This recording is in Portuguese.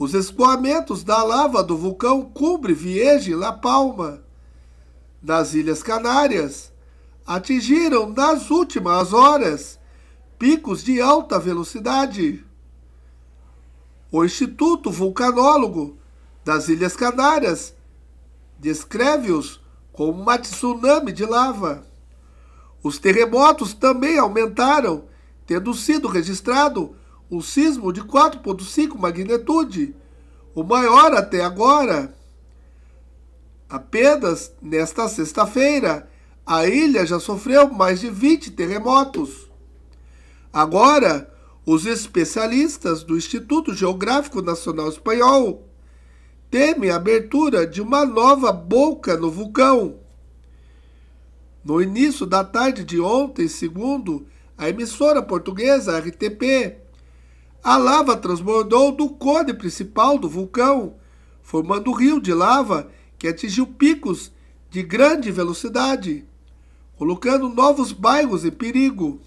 Os escoamentos da lava do vulcão Cubre, Vieje e La Palma, nas Ilhas Canárias, atingiram nas últimas horas picos de alta velocidade. O Instituto Vulcanólogo das Ilhas Canárias descreve-os como uma tsunami de lava. Os terremotos também aumentaram, tendo sido registrado um sismo de 4,5 magnitude, o maior até agora. Apenas nesta sexta-feira, a ilha já sofreu mais de 20 terremotos. Agora, os especialistas do Instituto Geográfico Nacional Espanhol temem a abertura de uma nova boca no vulcão. No início da tarde de ontem, segundo a emissora portuguesa RTP, a lava transbordou do cone principal do vulcão, formando um rio de lava que atingiu picos de grande velocidade, colocando novos bairros em perigo.